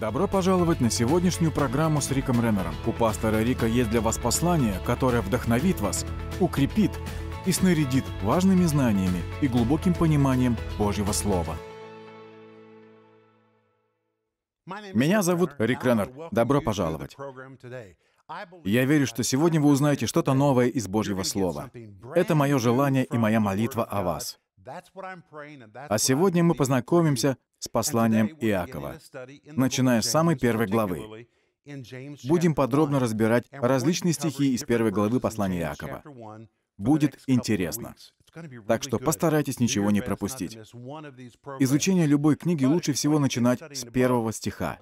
Добро пожаловать на сегодняшнюю программу с Риком Реннером. У пастора Рика есть для вас послание, которое вдохновит вас, укрепит и снарядит важными знаниями и глубоким пониманием Божьего Слова. Меня зовут Рик Реннер. Добро пожаловать. Я верю, что сегодня вы узнаете что-то новое из Божьего Слова. Это мое желание и моя молитва о вас. А сегодня мы познакомимся с посланием Иакова, начиная с самой первой главы. Будем подробно разбирать различные стихи из первой главы послания Иакова. Будет интересно. Так что постарайтесь ничего не пропустить. Изучение любой книги лучше всего начинать с первого стиха.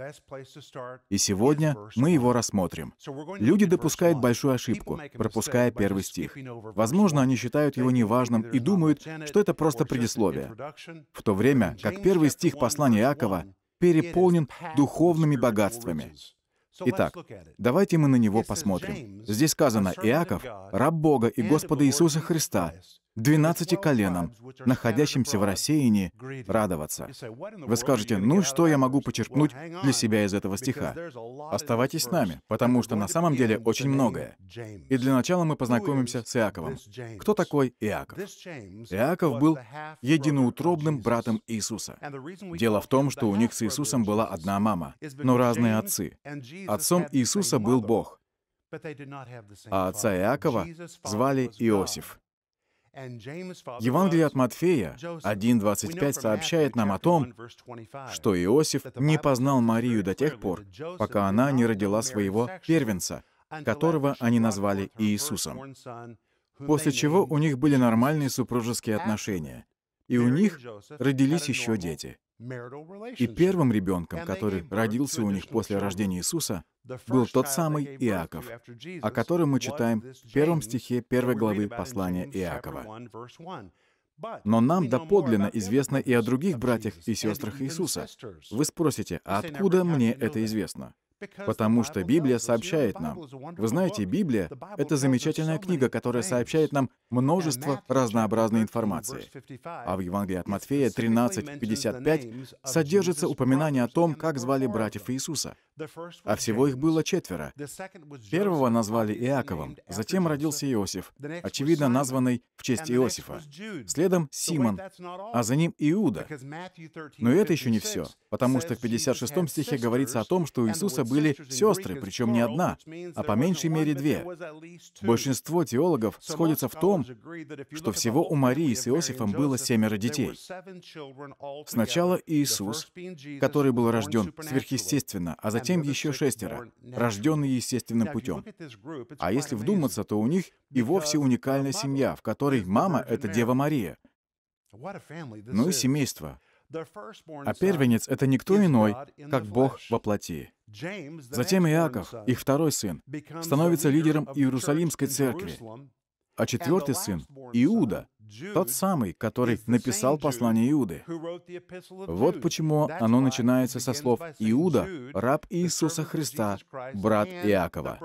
И сегодня мы его рассмотрим. Люди допускают большую ошибку, пропуская первый стих. Возможно, они считают его неважным и думают, что это просто предисловие. В то время как первый стих послания Иакова переполнен духовными богатствами. Итак, давайте мы на него посмотрим. Здесь сказано, Иаков, раб Бога и Господа Иисуса Христа, 12 коленам, находящимся в рассеянии, радоваться. Вы скажете, ну что я могу почерпнуть для себя из этого стиха? Оставайтесь с нами, потому что на самом деле очень многое. И для начала мы познакомимся с Иаковом. Кто такой Иаков? Иаков был единоутробным братом Иисуса. Дело в том, что у них с Иисусом была одна мама, но разные отцы. Отцом Иисуса был Бог, а отца Иакова звали Иосиф. Евангелие от Матфея 1.25 сообщает нам о том, что Иосиф не познал Марию до тех пор, пока она не родила своего первенца, которого они назвали Иисусом. После чего у них были нормальные супружеские отношения, и у них родились еще дети. И первым ребенком, который родился у них после рождения Иисуса, был тот самый Иаков, о котором мы читаем в первом стихе первой главы послания Иакова. Но нам доподлинно известно и о других братьях и сестрах Иисуса. Вы спросите, а откуда мне это известно? Потому что Библия сообщает нам. Вы знаете, Библия — это замечательная книга, которая сообщает нам множество разнообразной информации. А в Евангелии от Матфея 13.55 содержится упоминание о том, как звали братьев Иисуса а всего их было четверо. Первого назвали Иаковом, затем родился Иосиф, очевидно названный в честь Иосифа. Следом Симон, а за ним Иуда. Но это еще не все, потому что в 56 стихе говорится о том, что у Иисуса были сестры, причем не одна, а по меньшей мере две. Большинство теологов сходятся в том, что всего у Марии с Иосифом было семеро детей. Сначала Иисус, который был рожден сверхъестественно, а затем затем еще шестеро, рожденные естественным путем. А если вдуматься, то у них и вовсе уникальная семья, в которой мама — это Дева Мария. Ну и семейство. А первенец — это никто иной, как Бог во плоти. Затем Иаков, их второй сын, становится лидером Иерусалимской церкви, а четвертый сын, Иуда, тот самый, который написал послание Иуды. Вот почему оно начинается со слов «Иуда, раб Иисуса Христа, брат Иакова».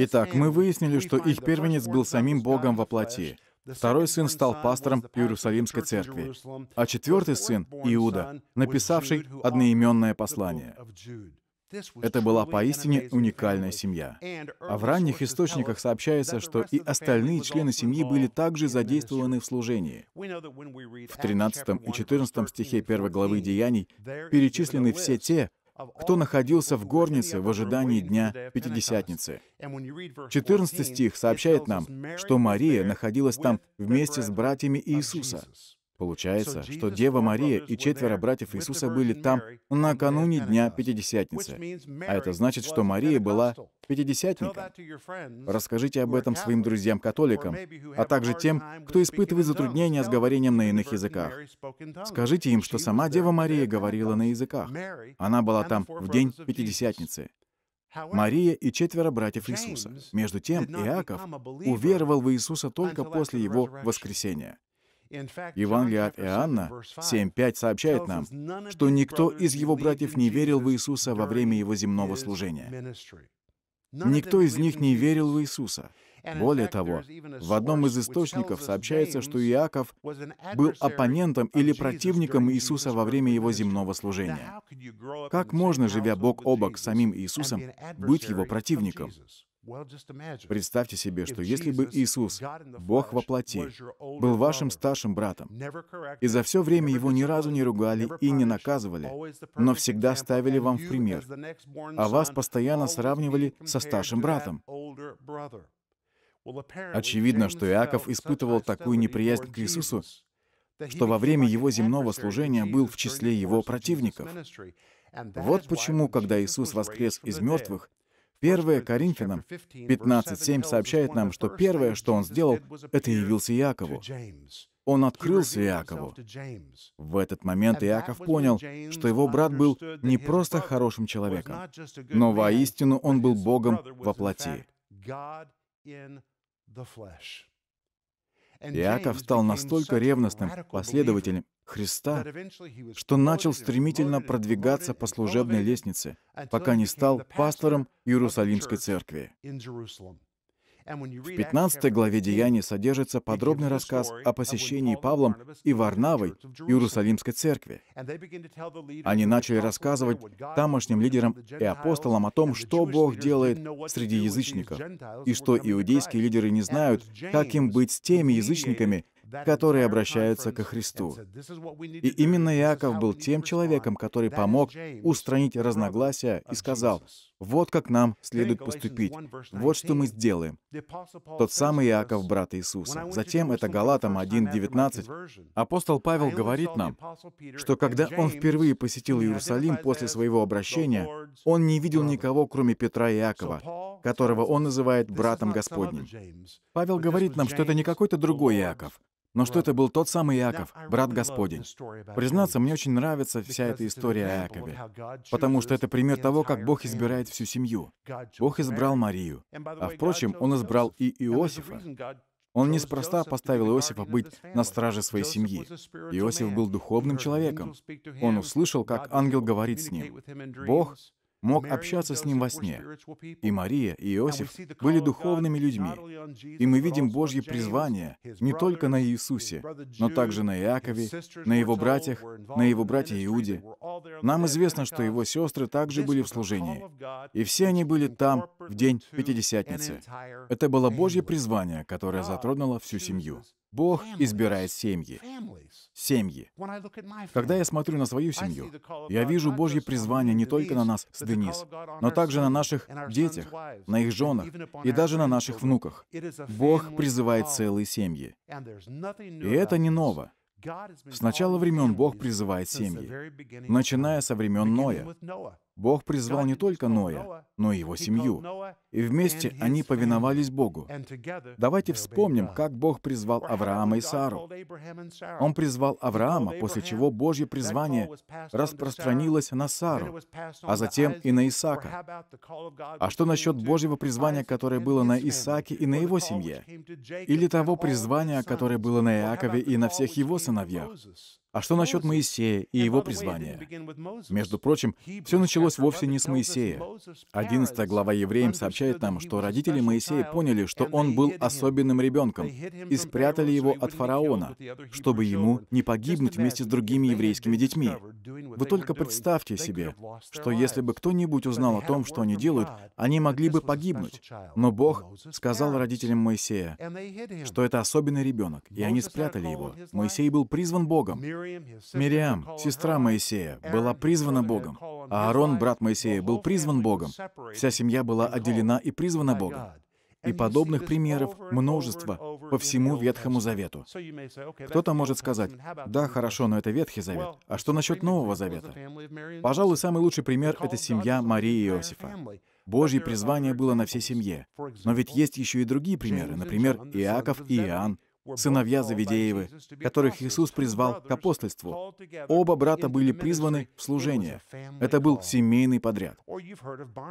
Итак, мы выяснили, что их первенец был самим Богом во плоти. Второй сын стал пастором Иерусалимской церкви, а четвертый сын, Иуда, написавший одноименное послание. Это была поистине уникальная семья. А в ранних источниках сообщается, что и остальные члены семьи были также задействованы в служении. В 13 и 14 стихе 1 главы Деяний перечислены все те, кто находился в горнице в ожидании Дня Пятидесятницы. 14 стих сообщает нам, что Мария находилась там вместе с братьями Иисуса. Получается, что Дева Мария и четверо братьев Иисуса были там накануне Дня Пятидесятницы. А это значит, что Мария была пятидесятником. Расскажите об этом своим друзьям-католикам, а также тем, кто испытывает затруднения с говорением на иных языках. Скажите им, что сама Дева Мария говорила на языках. Она была там в День Пятидесятницы. Мария и четверо братьев Иисуса. Между тем, Иаков уверовал в Иисуса только после его воскресения. Евангелие от Иоанна 7.5 сообщает нам, что никто из его братьев не верил в Иисуса во время его земного служения. Никто из них не верил в Иисуса. Более того, в одном из источников сообщается, что Иаков был оппонентом или противником Иисуса во время его земного служения. Как можно, живя бок о бок с самим Иисусом, быть его противником? Представьте себе, что если бы Иисус, Бог во плоти, был вашим старшим братом, и за все время его ни разу не ругали и не наказывали, но всегда ставили вам в пример, а вас постоянно сравнивали со старшим братом. Очевидно, что Иаков испытывал такую неприязнь к Иисусу, что во время его земного служения был в числе его противников. Вот почему, когда Иисус воскрес из мертвых, 1 Коринфянам 15.7 сообщает нам, что первое, что он сделал, это явился Якову. Он открылся Иакову. В этот момент Иаков понял, что его брат был не просто хорошим человеком, но воистину он был Богом во плоти. Иаков стал настолько ревностным последователем Христа, что начал стремительно продвигаться по служебной лестнице, пока не стал пастором Иерусалимской церкви. В 15 главе Деяний содержится подробный рассказ о посещении Павлом и Варнавой Иерусалимской церкви. Они начали рассказывать тамошним лидерам и апостолам о том, что Бог делает среди язычников, и что иудейские лидеры не знают, как им быть с теми язычниками, которые обращаются ко Христу. И именно Иаков был тем человеком, который помог устранить разногласия и сказал, вот как нам следует поступить, вот что мы сделаем. Тот самый Иаков, брат Иисуса. Затем это Галатам 1.19. Апостол Павел говорит нам, что когда он впервые посетил Иерусалим после своего обращения, он не видел никого, кроме Петра и Иакова, которого он называет братом Господним. Павел говорит нам, что это не какой-то другой Иаков, но что это был тот самый Иаков, брат Господень. Признаться, мне очень нравится вся эта история о Иакове, потому что это пример того, как Бог избирает всю семью. Бог избрал Марию. А впрочем, Он избрал и Иосифа. Он неспроста поставил Иосифа быть на страже своей семьи. Иосиф был духовным человеком. Он услышал, как ангел говорит с ним. Бог мог общаться с ним во сне. И Мария, и Иосиф были духовными людьми. И мы видим Божье призвание не только на Иисусе, но также на Иакове, на его братьях, на его братья Иуде. Нам известно, что его сестры также были в служении. И все они были там в день Пятидесятницы. Это было Божье призвание, которое затронуло всю семью. Бог избирает семьи. Семьи. Когда я смотрю на свою семью, я вижу Божье призвание не только на нас с Денис, но также на наших детях, на их женах и даже на наших внуках. Бог призывает целые семьи. И это не ново. С начала времен Бог призывает семьи, начиная со времен Ноя. Бог призвал не только Ноя, но и его семью. И вместе они повиновались Богу. Давайте вспомним, как Бог призвал Авраама и Сару. Он призвал Авраама, после чего Божье призвание распространилось на Сару, а затем и на Исаака. А что насчет Божьего призвания, которое было на Исааке и на его семье? Или того призвания, которое было на Иакове и на всех его сыновьях? А что насчет Моисея и его призвания? Между прочим, все началось вовсе не с Моисея. 11 глава Евреям сообщает нам, что родители Моисея поняли, что он был особенным ребенком, и спрятали его от фараона, чтобы ему не погибнуть вместе с другими еврейскими детьми. Вы только представьте себе, что если бы кто-нибудь узнал о том, что они делают, они могли бы погибнуть. Но Бог сказал родителям Моисея, что это особенный ребенок, и они спрятали его. Моисей был призван Богом. Мириам, сестра Моисея, была призвана Богом. а Аарон, брат Моисея, был призван Богом. Вся семья была отделена и призвана Богом. И подобных примеров множество по всему Ветхому Завету. Кто-то может сказать, да, хорошо, но это Ветхий Завет. А что насчет Нового Завета? Пожалуй, самый лучший пример — это семья Марии и Иосифа. Божье uh, призвание было на всей семье. Но ведь есть еще и другие примеры, например, Иаков и Иоанн, сыновья Завидеевы, которых Иисус призвал к апостольству. Оба брата были призваны в служение. Это был семейный подряд.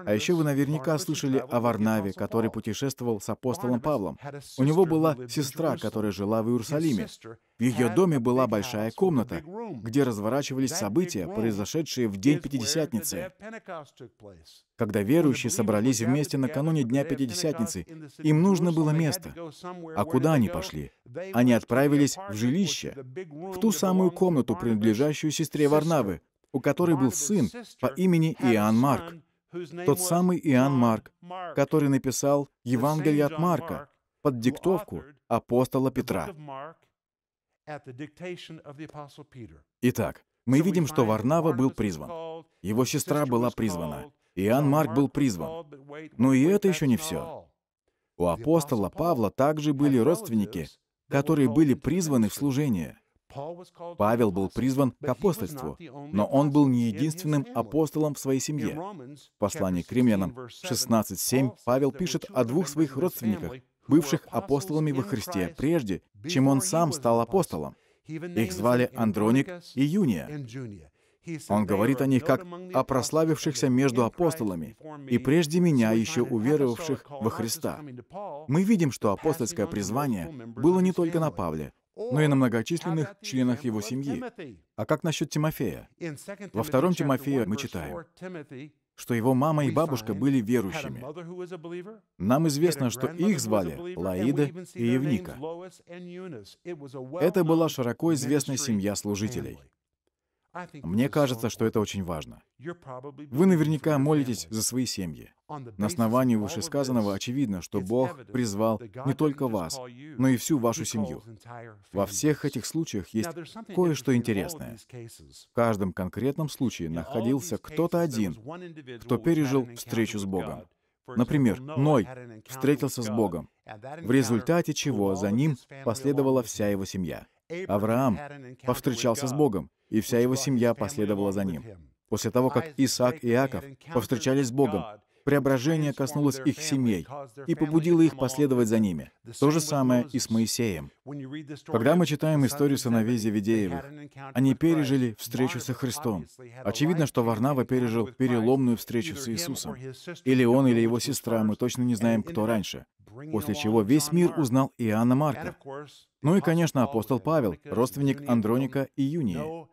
А еще вы наверняка слышали о Варнаве, который путешествовал с апостолом Павлом. У него была сестра, которая жила в Иерусалиме. В ее доме была большая комната, где разворачивались события, произошедшие в День Пятидесятницы, когда верующие собрались вместе накануне Дня Пятидесятницы. Им нужно было место. А куда они пошли? Они отправились в жилище, в ту самую комнату, принадлежащую сестре Варнавы, у которой был сын по имени Иоанн Марк. Тот самый Иоанн Марк, который написал Евангелие от Марка под диктовку апостола Петра. Итак, мы видим, что Варнава был призван. Его сестра была призвана. Иоанн Марк был призван. Но ну и это еще не все. У апостола Павла также были родственники, которые были призваны в служение. Павел был призван к апостольству, но он был не единственным апостолом в своей семье. В послании к римлянам 16.7 Павел пишет о двух своих родственниках, бывших апостолами во Христе прежде, чем он сам стал апостолом. Их звали Андроник и Юния. Он говорит о них как о прославившихся между апостолами и прежде меня еще уверовавших во Христа. Мы видим, что апостольское призвание было не только на Павле, но и на многочисленных членах его семьи. А как насчет Тимофея? Во втором Тимофея мы читаем, что его мама и бабушка были верующими. Нам известно, что их звали Лаида и Евника. Это была широко известная семья служителей. Мне кажется, что это очень важно. Вы наверняка молитесь за свои семьи. На основании вышесказанного очевидно, что Бог призвал не только вас, но и всю вашу семью. Во всех этих случаях есть кое-что интересное. В каждом конкретном случае находился кто-то один, кто пережил встречу с Богом. Например, Ной встретился с Богом, в результате чего за ним последовала вся его семья. Авраам повстречался с Богом, и вся его семья последовала за ним. После того, как Исаак и Иаков повстречались с Богом, преображение коснулось их семей и побудило их последовать за ними. То же самое и с Моисеем. Когда мы читаем историю сыновей Зеведеевых, они пережили встречу со Христом. Очевидно, что Варнава пережил переломную встречу с Иисусом. Или он, или его сестра, мы точно не знаем, кто раньше. После чего весь мир узнал Иоанна Марка. Ну и, конечно, апостол Павел, родственник Андроника и Юнии.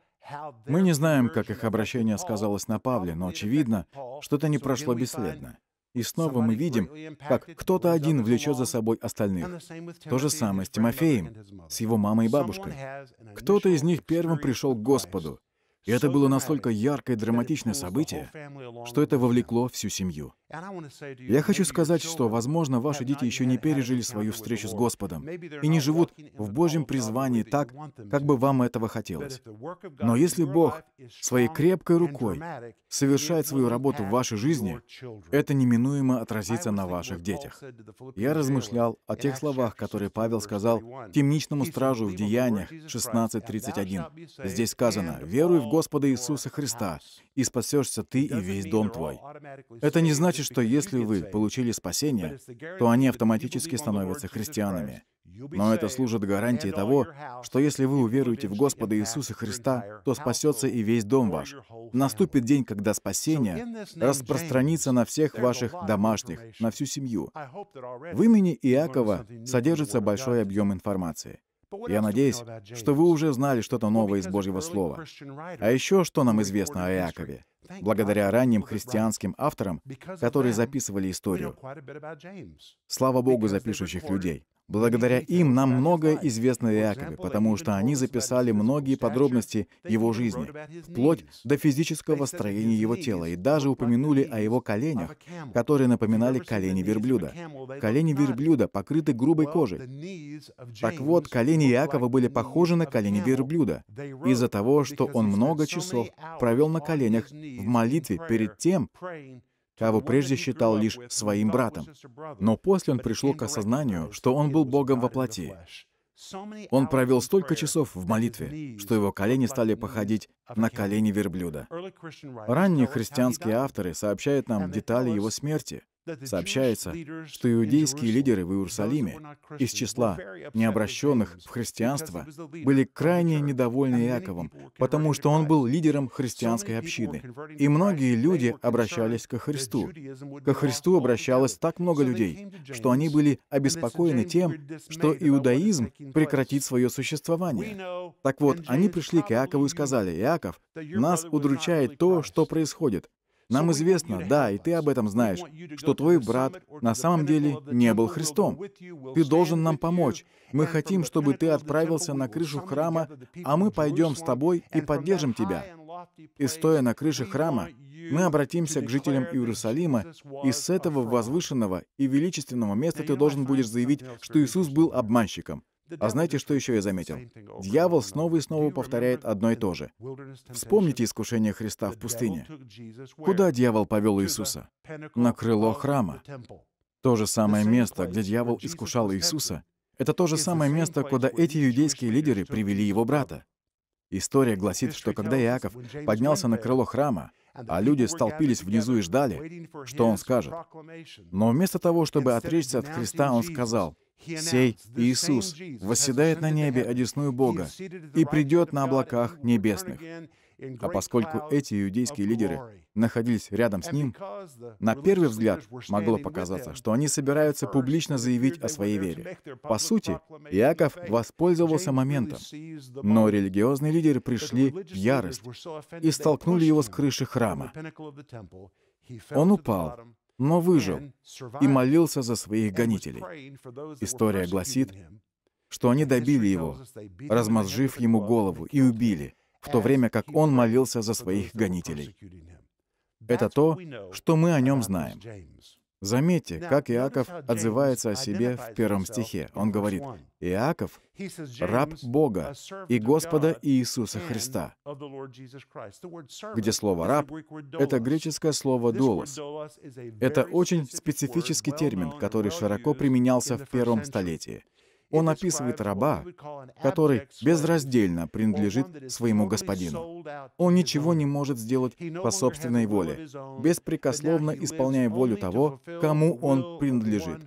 Мы не знаем, как их обращение сказалось на Павле, но очевидно, что-то не прошло бесследно. И снова мы видим, как кто-то один влечет за собой остальных. То же самое с Тимофеем, с его мамой и бабушкой. Кто-то из них первым пришел к Господу, и это было настолько яркое и драматичное событие, что это вовлекло всю семью. Я хочу сказать, что, возможно, ваши дети еще не пережили свою встречу с Господом и не живут в Божьем призвании так, как бы вам этого хотелось. Но если Бог своей крепкой рукой совершает свою работу в вашей жизни, это неминуемо отразится на ваших детях. Я размышлял о тех словах, которые Павел сказал темничному стражу в Деяниях 16.31. Здесь сказано «Веруй в Господа Иисуса Христа, и спасешься ты и весь дом твой. Это не значит, что если вы получили спасение, то они автоматически становятся христианами. Но это служит гарантией того, что если вы уверуете в Господа Иисуса Христа, то спасется и весь дом ваш. Наступит день, когда спасение распространится на всех ваших домашних, на всю семью. В имени Иакова содержится большой объем информации. Я надеюсь, что вы уже знали что-то новое из Божьего Слова. А еще что нам известно о Иакове? Благодаря ранним христианским авторам, которые записывали историю. Слава Богу за пишущих людей. Благодаря им нам многое известно о Иакове, потому что они записали многие подробности его жизни, вплоть до физического строения его тела, и даже упомянули о его коленях, которые напоминали колени верблюда. Колени верблюда покрыты грубой кожей. Так вот, колени Якова были похожи на колени верблюда из-за того, что он много часов провел на коленях в молитве перед тем, кого прежде считал лишь своим братом. Но после он пришел к осознанию, что он был Богом во плоти. Он провел столько часов в молитве, что его колени стали походить на колени верблюда. Ранние христианские авторы сообщают нам детали его смерти, Сообщается, что иудейские лидеры в Иерусалиме из числа необращенных в христианство были крайне недовольны Иаковом, потому что он был лидером христианской общины. И многие люди обращались ко Христу. Ко Христу обращалось так много людей, что они были обеспокоены тем, что иудаизм прекратит свое существование. Так вот, они пришли к Иакову и сказали, «Иаков, нас удручает то, что происходит. Нам известно, да, и ты об этом знаешь, что твой брат на самом деле не был Христом. Ты должен нам помочь. Мы хотим, чтобы ты отправился на крышу храма, а мы пойдем с тобой и поддержим тебя. И стоя на крыше храма, мы обратимся к жителям Иерусалима, и с этого возвышенного и величественного места ты должен будешь заявить, что Иисус был обманщиком, а знаете, что еще я заметил? Дьявол снова и снова повторяет одно и то же. Вспомните искушение Христа в пустыне. Куда дьявол повел Иисуса? На крыло храма. То же самое место, где дьявол искушал Иисуса, это то же самое место, куда эти иудейские лидеры привели его брата. История гласит, что когда Иаков поднялся на крыло храма, а люди столпились внизу и ждали, что он скажет. Но вместо того, чтобы отречься от Христа, он сказал, Сей Иисус восседает на небе одесную Бога и придет на облаках небесных. А поскольку эти иудейские лидеры находились рядом с ним, на первый взгляд могло показаться, что они собираются публично заявить о своей вере. По сути, Иаков воспользовался моментом, но религиозные лидеры пришли в ярость и столкнули его с крыши храма. Он упал, но выжил и молился за своих гонителей. История гласит, что они добили его, размозжив ему голову и убили, в то время как он молился за своих гонителей. Это то, что мы о нем знаем. Заметьте, как Иаков отзывается о себе в первом стихе. Он говорит, «Иаков — раб Бога и Господа Иисуса Христа», где слово «раб» — это греческое слово «долос». Это очень специфический термин, который широко применялся в первом столетии — он описывает раба, который безраздельно принадлежит своему господину. Он ничего не может сделать по собственной воле, беспрекословно исполняя волю того, кому он принадлежит.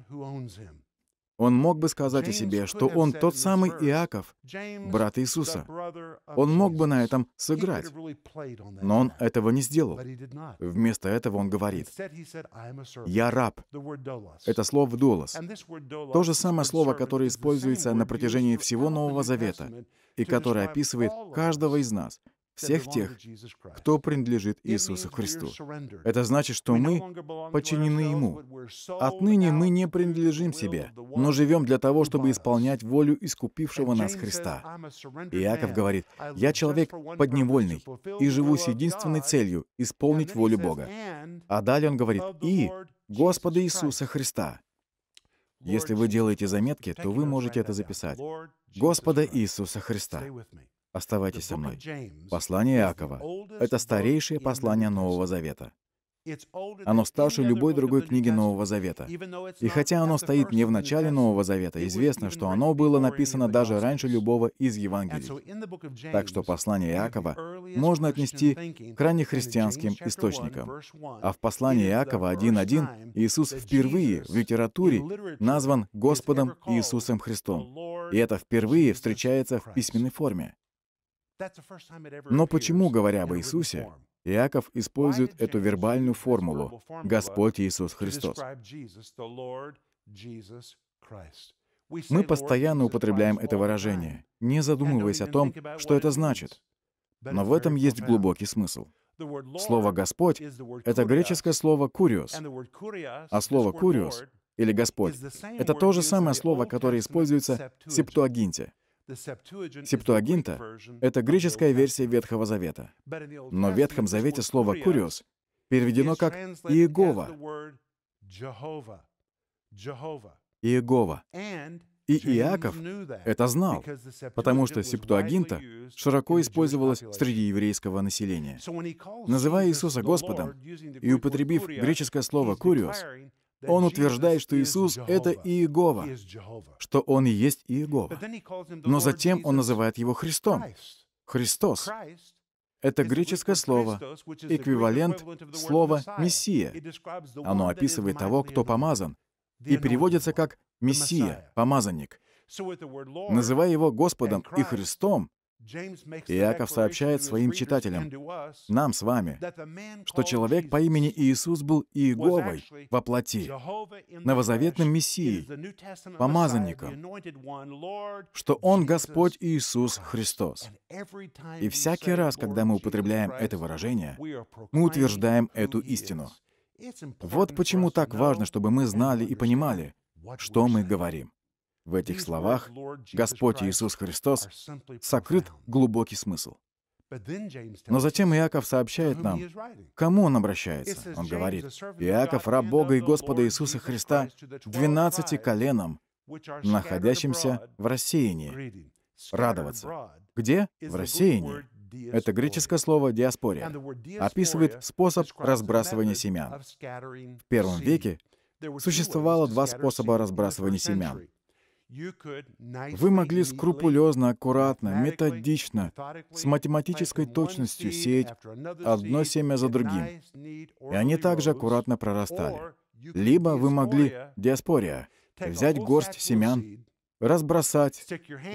Он мог бы сказать о себе, что он тот самый Иаков, брат Иисуса. Он мог бы на этом сыграть, но он этого не сделал. Вместо этого он говорит, «Я раб». Это слово «долос». То же самое слово, которое используется на протяжении всего Нового Завета и которое описывает каждого из нас — всех тех, кто принадлежит Иисусу Христу. Это значит, что мы подчинены Ему. Отныне мы не принадлежим себе, но живем для того, чтобы исполнять волю искупившего нас Христа. И Иаков говорит, «Я человек подневольный и живу с единственной целью — исполнить волю Бога». А далее он говорит, «И Господа Иисуса Христа». Если вы делаете заметки, то вы можете это записать. «Господа Иисуса Христа». Оставайтесь со мной. Послание Иакова — это старейшее послание Нового Завета. Оно старше любой другой книги Нового Завета. И хотя оно стоит не в начале Нового Завета, известно, что оно было написано даже раньше любого из Евангелий. Так что послание Иакова можно отнести к раннехристианским источникам. А в послании Иакова 1.1 Иисус впервые в литературе назван Господом Иисусом Христом. И это впервые встречается в письменной форме. Но почему, говоря об Иисусе, Иаков использует эту вербальную формулу «Господь Иисус Христос»? Мы постоянно употребляем это выражение, не задумываясь о том, что это значит. Но в этом есть глубокий смысл. Слово «Господь» — это греческое слово «куриос», а слово «куриос» или «Господь» — это то же самое слово, которое используется в Септуагинте — Септуагинта — это греческая версия Ветхого Завета. Но в Ветхом Завете слово «куриос» переведено как «Иегова». Иегова. И Иаков это знал, потому что септуагинта широко использовалась среди еврейского населения. Называя Иисуса Господом и употребив греческое слово «куриос», он утверждает, что Иисус — это Иегова, что Он и есть Иегова. Но затем Он называет Его Христом. Христос — это греческое слово, эквивалент слова «мессия». Оно описывает того, кто помазан, и переводится как «мессия», «помазанник». Называя его Господом и Христом, Иаков сообщает своим читателям, нам с вами, что человек по имени Иисус был Иеговой во плоти, новозаветным Мессией, помазанником, что Он Господь Иисус Христос. И всякий раз, когда мы употребляем это выражение, мы утверждаем эту истину. Вот почему так важно, чтобы мы знали и понимали, что мы говорим. В этих словах Господь Иисус Христос сокрыт глубокий смысл. Но затем Иаков сообщает нам, кому он обращается. Он говорит, «Иаков, раб Бога и Господа Иисуса Христа, двенадцати коленам, находящимся в рассеянии, радоваться». Где? В рассеянии. Это греческое слово «диаспория». Описывает способ разбрасывания семян. В первом веке существовало два способа разбрасывания семян вы могли скрупулезно, аккуратно, методично, с математической точностью сеять одно семя за другим. И они также аккуратно прорастали. Либо вы могли, диаспория, взять горсть семян, разбросать,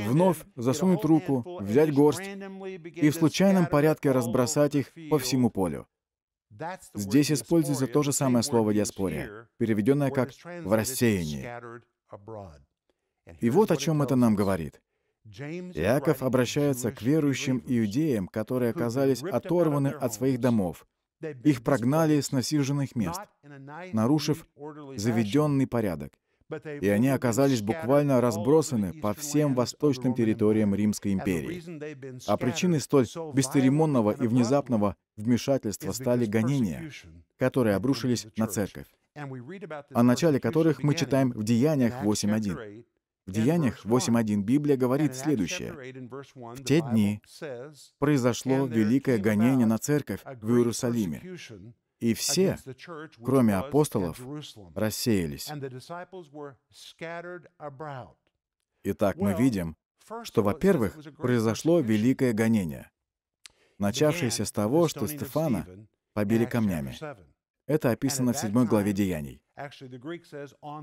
вновь засунуть руку, взять горсть и в случайном порядке разбросать их по всему полю. Здесь используется то же самое слово «диаспория», переведенное как «в рассеянии». И вот о чем это нам говорит. Иаков обращается к верующим иудеям, которые оказались оторваны от своих домов. Их прогнали с насиженных мест, нарушив заведенный порядок. И они оказались буквально разбросаны по всем восточным территориям Римской империи. А причиной столь бесцеремонного и внезапного вмешательства стали гонения, которые обрушились на церковь, о начале которых мы читаем в Деяниях 8.1. В Деяниях 8.1 Библия говорит следующее. «В те дни произошло великое гонение на церковь в Иерусалиме, и все, кроме апостолов, рассеялись». Итак, мы видим, что, во-первых, произошло великое гонение, начавшееся с того, что Стефана побили камнями. Это описано в 7 главе Деяний.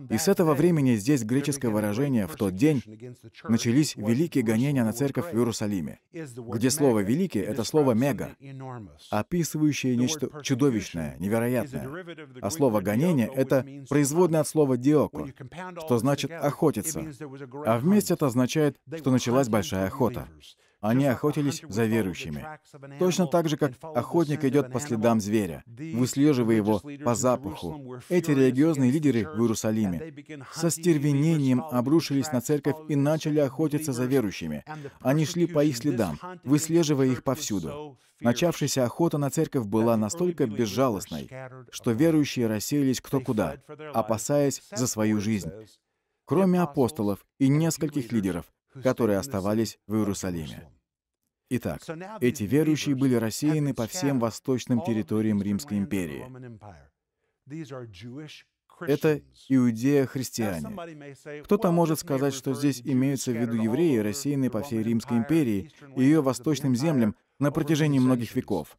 И с этого времени здесь греческое выражение «в тот день» начались великие гонения на церковь в Иерусалиме, где слово «великий» — это слово «мега», описывающее нечто чудовищное, невероятное. А слово «гонение» — это производное от слова «диоко», что значит «охотиться». А вместе это означает, что началась большая охота. Они охотились за верующими. Точно так же, как охотник идет по следам зверя, выслеживая его по запаху. Эти религиозные лидеры в Иерусалиме со стервенением обрушились на церковь и начали охотиться за верующими. Они шли по их следам, выслеживая их повсюду. Начавшаяся охота на церковь была настолько безжалостной, что верующие рассеялись кто куда, опасаясь за свою жизнь. Кроме апостолов и нескольких лидеров, которые оставались в Иерусалиме. Итак, эти верующие были рассеяны по всем восточным территориям Римской империи. Это иудея-христиане. Кто-то может сказать, что здесь имеются в виду евреи, рассеянные по всей Римской империи и ее восточным землям на протяжении многих веков.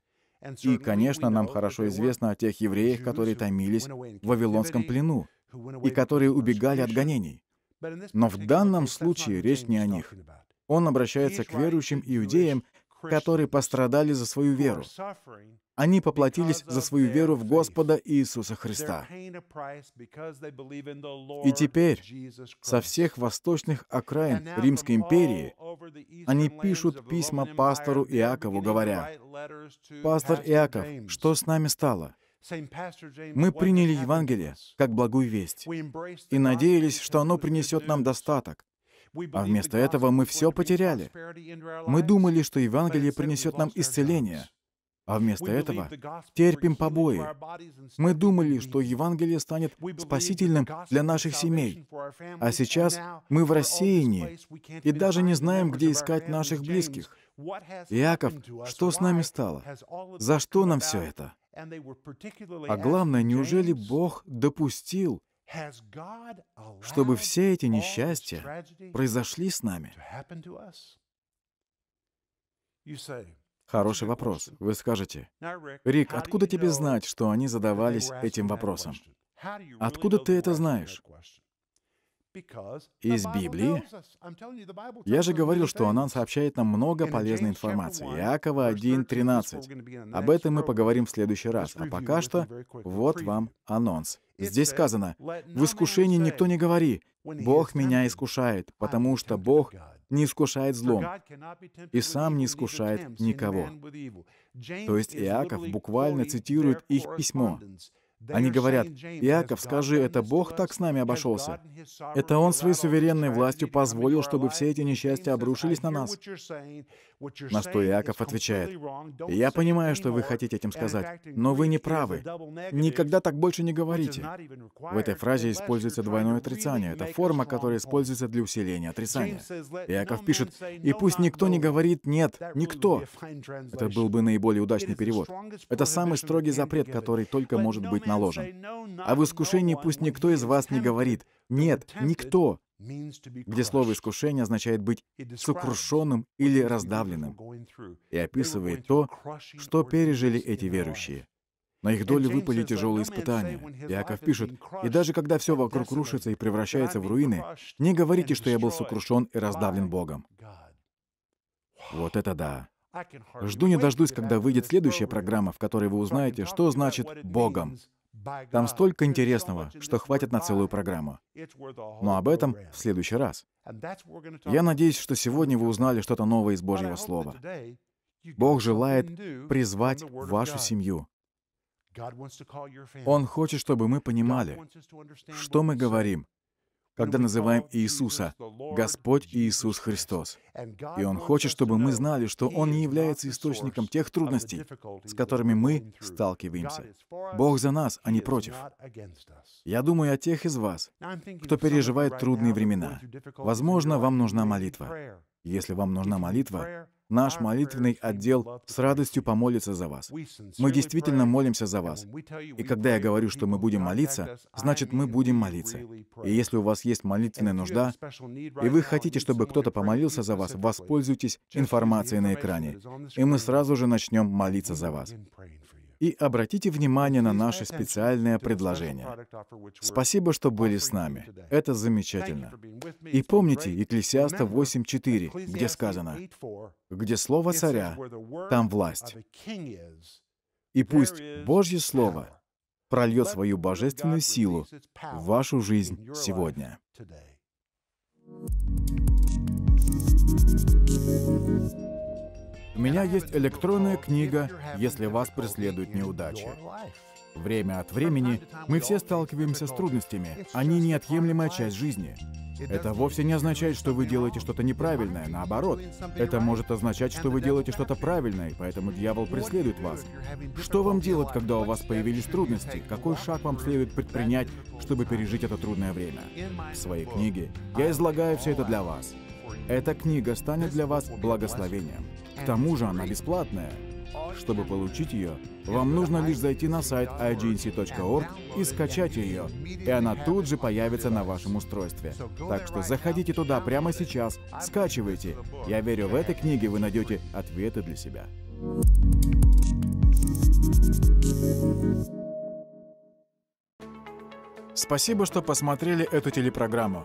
И, конечно, нам хорошо известно о тех евреях, которые томились в Вавилонском плену и которые убегали от гонений. Но в данном случае речь не о них. Он обращается к верующим иудеям, которые пострадали за свою веру. Они поплатились за свою веру в Господа Иисуса Христа. И теперь со всех восточных окраин Римской империи они пишут письма пастору Иакову, говоря, «Пастор Иаков, что с нами стало? Мы приняли Евангелие как благую весть и надеялись, что оно принесет нам достаток. А, а вместо этого мы все потеряли. Мы думали, что Евангелие принесет нам исцеление, а вместо этого терпим побои. Мы думали, что Евангелие станет спасительным для наших семей. А сейчас мы в рассеянии и даже не знаем, где искать наших близких. Яков, что с нами стало? За что нам все это? А главное, неужели Бог допустил, чтобы все эти несчастья произошли с нами? Хороший вопрос. Вы скажете, Рик, откуда тебе знать, что они задавались этим вопросом? Откуда ты это знаешь? из Библии. Я же говорил, что она сообщает нам много полезной информации. Иакова 1.13. Об этом мы поговорим в следующий раз. А пока что вот вам анонс. Здесь сказано, «В искушении никто не говори, Бог меня искушает, потому что Бог не искушает злом, и сам не искушает никого». То есть Иаков буквально цитирует их письмо. Они говорят, «Иаков, скажи, это Бог так с нами обошелся? Это Он своей суверенной властью позволил, чтобы все эти несчастья обрушились на нас?» На что Иаков отвечает, «Я понимаю, что вы хотите этим сказать, но вы не правы. Никогда так больше не говорите». В этой фразе используется двойное отрицание. Это форма, которая используется для усиления отрицания. Иаков пишет, «И пусть никто не говорит «нет», никто». Это был бы наиболее удачный перевод. Это самый строгий запрет, который только может быть наложен. А в искушении пусть никто из вас не говорит «нет, никто», где слово «искушение» означает быть сокрушенным или раздавленным и описывает то, что пережили эти верующие. На их долю выпали тяжелые испытания. Иаков пишет, «И даже когда все вокруг рушится и превращается в руины, не говорите, что я был сокрушен и раздавлен Богом». Вот это да! Жду не дождусь, когда выйдет следующая программа, в которой вы узнаете, что значит «Богом», там столько интересного, что хватит на целую программу. Но об этом в следующий раз. Я надеюсь, что сегодня вы узнали что-то новое из Божьего Слова. Бог желает призвать вашу семью. Он хочет, чтобы мы понимали, что мы говорим, когда называем Иисуса «Господь Иисус Христос». И Он хочет, чтобы мы знали, что Он не является источником тех трудностей, с которыми мы сталкиваемся. Бог за нас, а не против. Я думаю о тех из вас, кто переживает трудные времена. Возможно, вам нужна молитва. Если вам нужна молитва, наш молитвенный отдел с радостью помолится за вас. Мы действительно молимся за вас. И когда я говорю, что мы будем молиться, значит, мы будем молиться. И если у вас есть молитвенная нужда, и вы хотите, чтобы кто-то помолился за вас, воспользуйтесь информацией на экране, и мы сразу же начнем молиться за вас. И обратите внимание на наше специальное предложение. Спасибо, что были с нами. Это замечательно. И помните Екклесиаста 8.4, где сказано, «Где слово царя, там власть». И пусть Божье Слово прольет свою божественную силу в вашу жизнь сегодня. Thank you у меня есть электронная книга «Если вас преследуют неудачи». Время от времени мы все сталкиваемся с трудностями. Они неотъемлемая часть жизни. Это вовсе не означает, что вы делаете что-то неправильное, наоборот. Это может означать, что вы делаете что-то правильное, и поэтому дьявол преследует вас. Что вам делать, когда у вас появились трудности? Какой шаг вам следует предпринять, чтобы пережить это трудное время? В своей книге я излагаю все это для вас. Эта книга станет для вас благословением. К тому же она бесплатная. Чтобы получить ее, вам нужно лишь зайти на сайт ignc.org и скачать ее, и она тут же появится на вашем устройстве. Так что заходите туда прямо сейчас, скачивайте. Я верю, в этой книге вы найдете ответы для себя. Спасибо, что посмотрели эту телепрограмму.